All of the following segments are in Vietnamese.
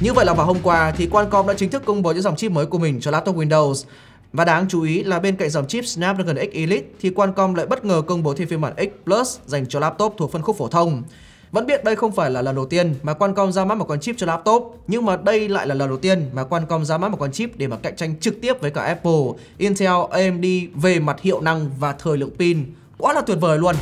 Như vậy là vào hôm qua thì Qualcomm đã chính thức công bố những dòng chip mới của mình cho laptop Windows. Và đáng chú ý là bên cạnh dòng chip Snapdragon X Elite thì Qualcomm lại bất ngờ công bố thêm phiên bản X Plus dành cho laptop thuộc phân khúc phổ thông. Vẫn biết đây không phải là lần đầu tiên mà Qualcomm ra mắt một con chip cho laptop, nhưng mà đây lại là lần đầu tiên mà Qualcomm ra mắt một con chip để mà cạnh tranh trực tiếp với cả Apple, Intel, AMD về mặt hiệu năng và thời lượng pin. Quá là tuyệt vời luôn.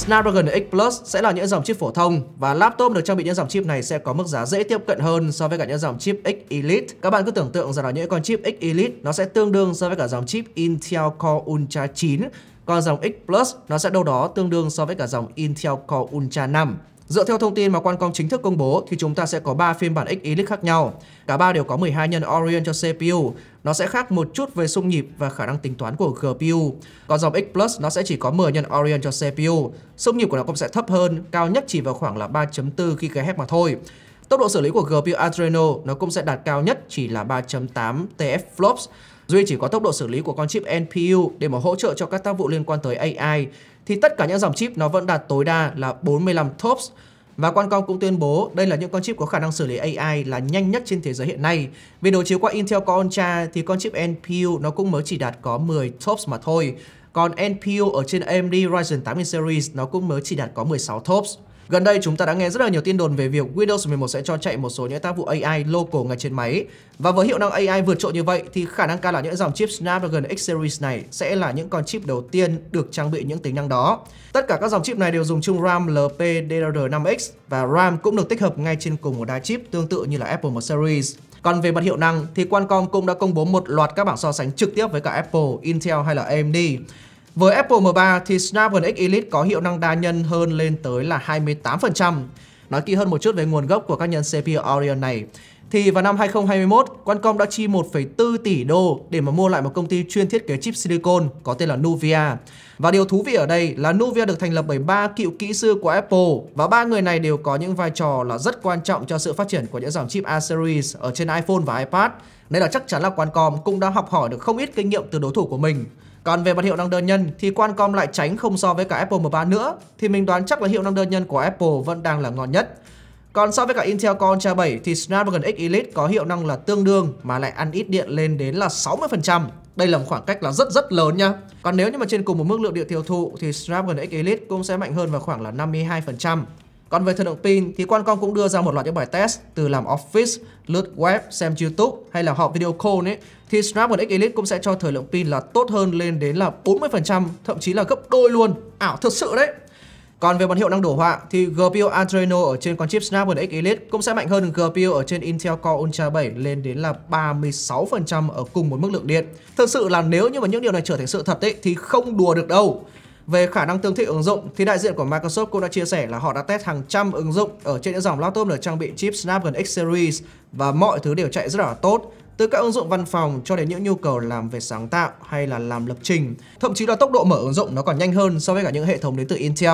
Snapdragon X Plus sẽ là những dòng chip phổ thông và laptop được trang bị những dòng chip này sẽ có mức giá dễ tiếp cận hơn so với cả những dòng chip X Elite. Các bạn cứ tưởng tượng rằng là những con chip X Elite nó sẽ tương đương so với cả dòng chip Intel Core Ultra 9 còn dòng X Plus nó sẽ đâu đó tương đương so với cả dòng Intel Core Ultra 5. Dựa theo thông tin mà Qualcomm chính thức công bố thì chúng ta sẽ có 3 phiên bản X Elite khác nhau. Cả ba đều có 12 nhân Orion cho CPU. Nó sẽ khác một chút về xung nhịp và khả năng tính toán của GPU. Còn dòng X Plus nó sẽ chỉ có 10 nhân Orion cho CPU. Xung nhịp của nó cũng sẽ thấp hơn, cao nhất chỉ vào khoảng là 3.4 GHz mà thôi. Tốc độ xử lý của GPU Adreno nó cũng sẽ đạt cao nhất chỉ là 3.8 TFLOPS. Duy chỉ có tốc độ xử lý của con chip NPU để mà hỗ trợ cho các tác vụ liên quan tới AI thì tất cả những dòng chip nó vẫn đạt tối đa là 45 TOPS. Và Qualcomm cũng tuyên bố đây là những con chip có khả năng xử lý AI là nhanh nhất trên thế giới hiện nay. Vì đối chiếu qua Intel Core Ultra thì con chip NPU nó cũng mới chỉ đạt có 10 TOPS mà thôi. Còn NPU ở trên AMD Ryzen 80 series nó cũng mới chỉ đạt có 16 TOPS. Gần đây chúng ta đã nghe rất là nhiều tin đồn về việc Windows 11 sẽ cho chạy một số những tác vụ AI local ngay trên máy. Và với hiệu năng AI vượt trội như vậy thì khả năng cao là những dòng chip Snapdragon X series này sẽ là những con chip đầu tiên được trang bị những tính năng đó. Tất cả các dòng chip này đều dùng chung RAM LPDDR5X và RAM cũng được tích hợp ngay trên cùng một đài chip tương tự như là Apple 1 series. Còn về mặt hiệu năng thì Qualcomm cũng đã công bố một loạt các bảng so sánh trực tiếp với cả Apple, Intel hay là AMD. Với Apple M3 thì Snapdragon X Elite có hiệu năng đa nhân hơn lên tới là 28%. Nói kỹ hơn một chút về nguồn gốc của các nhân CPU Orion này thì vào năm 2021, Qualcomm đã chi 1,4 tỷ đô để mà mua lại một công ty chuyên thiết kế chip silicon có tên là Nuvia. Và điều thú vị ở đây là Nuvia được thành lập bởi 3 cựu kỹ sư của Apple và ba người này đều có những vai trò là rất quan trọng cho sự phát triển của những dòng chip A-series ở trên iPhone và iPad. Nên là chắc chắn là Qualcomm cũng đã học hỏi được không ít kinh nghiệm từ đối thủ của mình. Còn về mặt hiệu năng đơn nhân thì Qualcomm lại tránh không so với cả Apple M3 nữa thì mình đoán chắc là hiệu năng đơn nhân của Apple vẫn đang là ngon nhất. Còn so với cả Intel Core Ultra 7 thì Snapdragon X Elite có hiệu năng là tương đương mà lại ăn ít điện lên đến là 60%. Đây là một khoảng cách là rất rất lớn nha. Còn nếu như mà trên cùng một mức lượng điện tiêu thụ thì Snapdragon X Elite cũng sẽ mạnh hơn vào khoảng là 52%. Còn về thời lượng pin thì Qualcomm cũng đưa ra một loạt những bài test từ làm office, lướt web, xem YouTube hay là họp video call ấy thì Snapdragon X Elite cũng sẽ cho thời lượng pin là tốt hơn lên đến là 40%, thậm chí là gấp đôi luôn. Ảo thật sự đấy. Còn về bản hiệu năng đổ họa thì GPU Adreno ở trên con chip Snapdragon X Elite cũng sẽ mạnh hơn GPU ở trên Intel Core Ultra 7 lên đến là 36% ở cùng một mức lượng điện. thật sự là nếu như mà những điều này trở thành sự thật ấy, thì không đùa được đâu. Về khả năng tương thích ứng dụng thì đại diện của Microsoft cũng đã chia sẻ là họ đã test hàng trăm ứng dụng ở trên những dòng laptop được trang bị chip Snapdragon X series và mọi thứ đều chạy rất là tốt từ các ứng dụng văn phòng cho đến những nhu cầu làm về sáng tạo hay là làm lập trình. Thậm chí là tốc độ mở ứng dụng nó còn nhanh hơn so với cả những hệ thống đến từ Intel.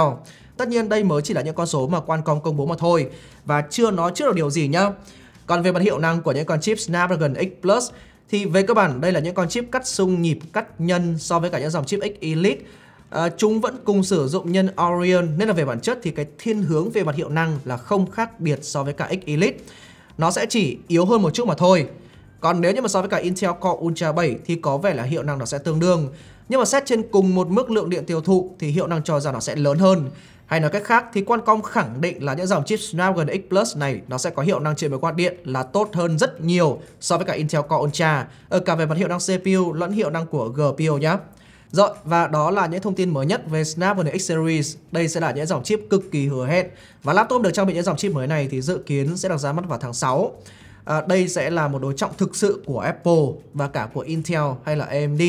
Tất nhiên đây mới chỉ là những con số mà Qualcomm công bố mà thôi và chưa nói trước được điều gì nhá. Còn về mặt hiệu năng của những con chip Snapdragon X Plus thì về cơ bản đây là những con chip cắt xung nhịp cắt nhân so với cả những dòng chip X Elite À, chúng vẫn cùng sử dụng nhân Orion nên là về bản chất thì cái thiên hướng về mặt hiệu năng là không khác biệt so với cả X Elite. Nó sẽ chỉ yếu hơn một chút mà thôi. Còn nếu như mà so với cả Intel Core Ultra 7 thì có vẻ là hiệu năng nó sẽ tương đương. Nhưng mà xét trên cùng một mức lượng điện tiêu thụ thì hiệu năng cho ra nó sẽ lớn hơn. Hay nói cách khác thì Qualcomm khẳng định là những dòng chip Snapdragon X Plus này nó sẽ có hiệu năng trên 10 quát điện là tốt hơn rất nhiều so với cả Intel Core Ultra ở ờ, cả về mặt hiệu năng CPU lẫn hiệu năng của GPU nhé. Rồi, và đó là những thông tin mới nhất về Snapdragon X Series. Đây sẽ là những dòng chip cực kỳ hứa hẹn. Và laptop được trang bị những dòng chip mới này thì dự kiến sẽ được ra mắt vào tháng 6. À, đây sẽ là một đối trọng thực sự của Apple và cả của Intel hay là AMD.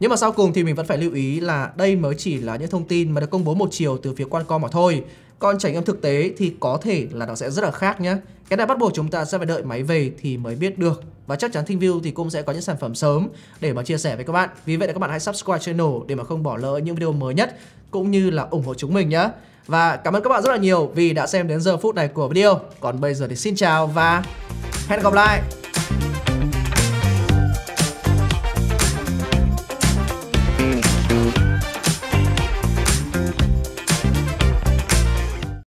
Nhưng mà sau cùng thì mình vẫn phải lưu ý là đây mới chỉ là những thông tin mà được công bố một chiều từ phía Qualcomm mà thôi. Còn trải nghiệm thực tế thì có thể là nó sẽ rất là khác nhé. Cái này bắt buộc chúng ta sẽ phải đợi máy về thì mới biết được. Và chắc chắn ThinView thì cũng sẽ có những sản phẩm sớm để mà chia sẻ với các bạn. Vì vậy là các bạn hãy subscribe channel để mà không bỏ lỡ những video mới nhất cũng như là ủng hộ chúng mình nhé. Và cảm ơn các bạn rất là nhiều vì đã xem đến giờ phút này của video. Còn bây giờ thì xin chào và hẹn gặp lại.